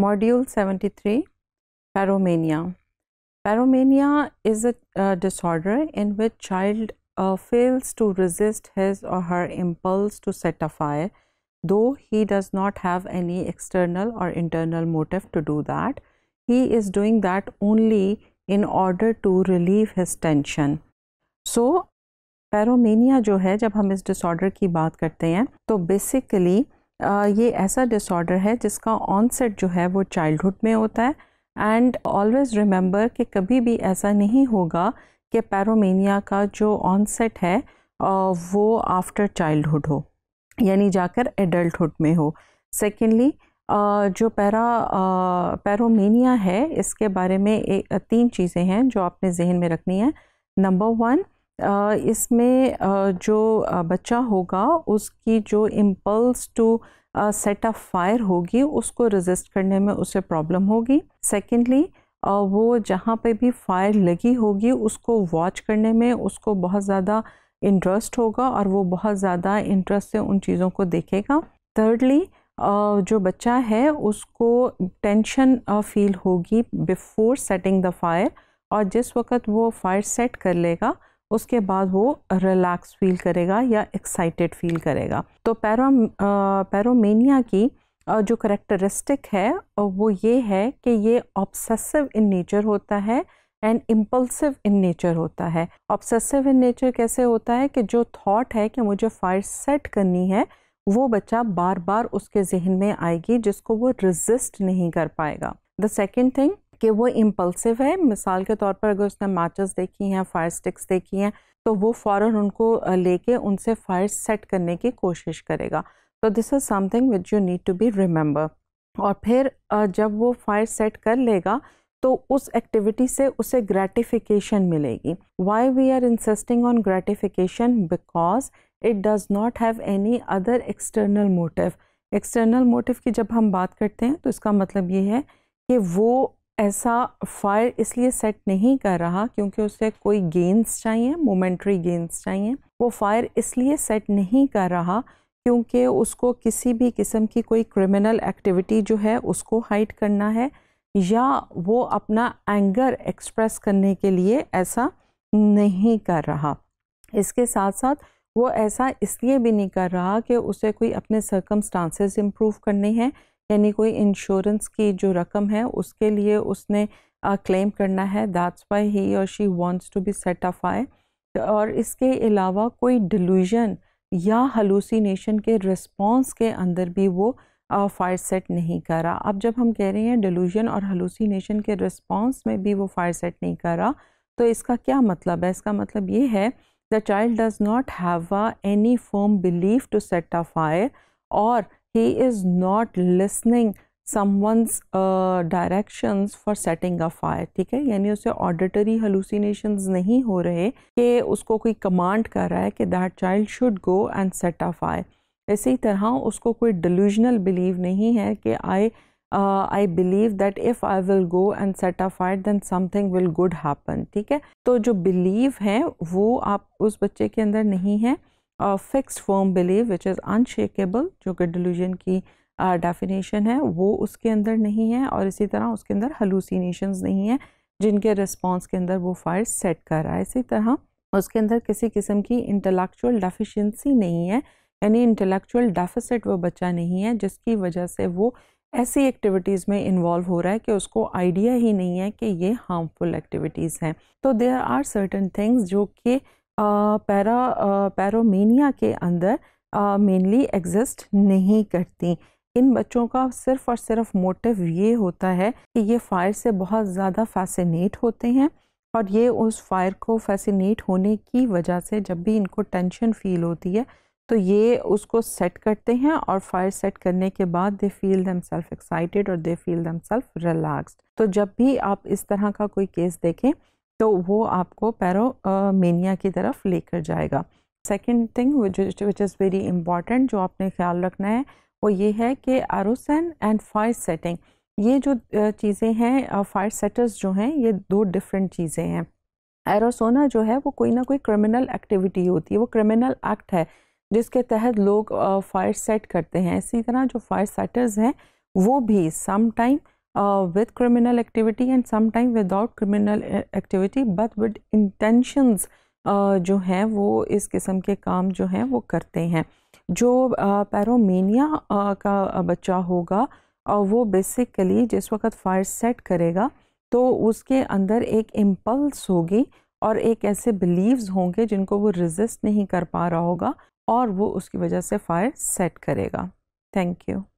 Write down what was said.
Module 73 Paromania. Paromania is a uh, disorder in which child uh, fails to resist his or her impulse to set a fire though he does not have any external or internal motive to do that. He is doing that only in order to relieve his tension. So पैरोमेनिया जो है जब हम इस disorder की बात करते हैं तो बेसिकली ये ऐसा डिसऑर्डर है जिसका ऑनसेट जो है वो चाइल्डहुड में होता है एंड ऑलवेज़ रिमेंबर कि कभी भी ऐसा नहीं होगा कि पैरोमेनिया का जो ऑनसेट है वो आफ्टर चाइल्डहुड हो यानी जाकर एडल्टहुड में हो सेकेंडली जो पैरा पैरोमेनिया है इसके बारे में ए, तीन चीज़ें हैं जो आपने जहन में रखनी है नंबर वन इसमें जो बच्चा होगा उसकी जो impulse to set up fire होगी उसको रेजिस्ट करने में उसे प्रॉब्लम होगी सेकेंडली वो जहाँ पे भी फायर लगी होगी उसको वॉच करने में उसको बहुत ज़्यादा इंटरेस्ट होगा और वो बहुत ज़्यादा इंटरेस्ट से उन चीज़ों को देखेगा थर्डली जो बच्चा है उसको टेंशन फील होगी बिफोर सेटिंग द फायर और जिस वक्त वो फायर सेट कर लेगा उसके बाद वो रिलैक्स फील करेगा या एक्साइटेड फील करेगा तो पैरो पैरोमेनिया की जो करेक्टरिस्टिक है वो ये है कि ये ऑब्सेसिव इन नेचर होता है एंड इम्पल्सिव इन नेचर होता है ऑब्सेसिव इन नेचर कैसे होता है कि जो थॉट है कि मुझे फायर सेट करनी है वो बच्चा बार बार उसके जहन में आएगी जिसको वो रिजिस्ट नहीं कर पाएगा द सेकेंड थिंग कि वो इम्पल्सिव है मिसाल के तौर पर अगर उसने माचस देखी हैं फायर स्टिक्स देखी हैं तो वो फ़ौर उनको लेके उनसे फायर सेट करने की कोशिश करेगा तो this is something which you need to be remember और फिर जब वो फायर सेट कर लेगा तो उस एक्टिविटी से उसे ग्रेटिफिकेशन मिलेगी why we are insisting on gratification because it does not have any other external motive external motive की जब हम बात करते हैं तो इसका मतलब ये है कि वो ऐसा फायर इसलिए सेट नहीं कर रहा क्योंकि उसे कोई गेंस चाहिए मोमेंट्री गेंस चाहिए वो फायर इसलिए सेट नहीं कर रहा क्योंकि उसको किसी भी किस्म की कोई क्रिमिनल एक्टिविटी जो है उसको हाइड करना है या वो अपना एंगर एक्सप्रेस करने के लिए ऐसा नहीं कर रहा इसके साथ साथ वो ऐसा इसलिए भी नहीं कर रहा कि उसे कोई अपने सर्कमस्टांसेस इम्प्रूव करने हैं यानी कोई इंश्योरेंस की जो रकम है उसके लिए उसने क्लेम करना है दैट्स वाई ही और she wants to be satisfied और इसके अलावा कोई डिलूजन या हलूसीनेशन के रिस्पॉन्स के अंदर भी वो फायर सेट नहीं करा अब जब हम कह रहे हैं डिलूजन और हलूसिनेशन के रिस्पॉन्स में भी वो फायर सेट नहीं करा तो इसका क्या मतलब है इसका मतलब ये है the child does not have any firm belief to set a fire और he is not listening someone's uh, directions for setting a fire ठीक है यानी उसे auditory hallucinations नहीं हो रहे कि उसको कोई command कर रहा है कि that child should go and set a fire इसी तरह उसको कोई delusional belief नहीं है कि I uh, I believe that if I will go and set a fire then something will good happen ठीक है तो जो belief है वो आप उस बच्चे के अंदर नहीं है fixed firm belief which is unshakeable जो कि डिलूजन की डेफिनेशन uh, है वो उसके अंदर नहीं है और इसी तरह उसके अंदर हलूसीनेशन नहीं है जिनके रिस्पॉन्स के अंदर वो फायर सेट कर रहा है इसी तरह उसके अंदर किसी किस्म की इंटेलेक्चुअल डेफिशिएंसी नहीं है यानी इंटेलेक्चुअल डेफिसिट वो बच्चा नहीं है जिसकी वजह से वो ऐसी एक्टिविटीज़ में इन्वॉल्व हो रहा है कि उसको आइडिया ही नहीं है कि ये हार्मफुल एक्टिविटीज़ हैं तो देर आर सर्टन थिंग्स जो कि पैरा पैरोमेनिया के अंदर मेनली एग्जिस्ट नहीं करती इन बच्चों का सिर्फ और सिर्फ मोटिव ये होता है कि ये फायर से बहुत ज़्यादा फैसिनेट होते हैं और ये उस फायर को फैसिनेट होने की वजह से जब भी इनको टेंशन फील होती है तो ये उसको सेट करते हैं और फायर सेट करने के बाद they feel themselves excited और they feel themselves relaxed तो जब भी आप इस तरह का कोई केस देखें तो वो आपको पैरोमेनिया की तरफ लेकर जाएगा second thing which is very important जो आपने ख्याल रखना है वो ये है कि आरोसन एंड फायर सेटिंग ये जो चीज़ें हैं फायर सेटर्स जो हैं ये दो डिफरेंट चीज़ें हैं एरोसोना जो है वो कोई ना कोई क्रिमिनल एक्टिविटी होती है वो क्रिमिनल एक्ट है जिसके तहत लोग फायर सेट करते हैं इसी तरह जो फायर सेटर्स हैं वो भी समाइम uh, with criminal activity and sometimes without criminal uh, activity but with intentions uh, जो हैं वो इस किस्म के काम जो हैं वो करते हैं जो पैरोमीनिया uh, uh, का बच्चा होगा वो बेसिकली जिस वक्त फायर सेट करेगा तो उसके अंदर एक इम्पल्स होगी और एक ऐसे बिलीव्स होंगे जिनको वो रिजिस्ट नहीं कर पा रहा होगा और वो उसकी वजह से फायर सेट करेगा थैंक यू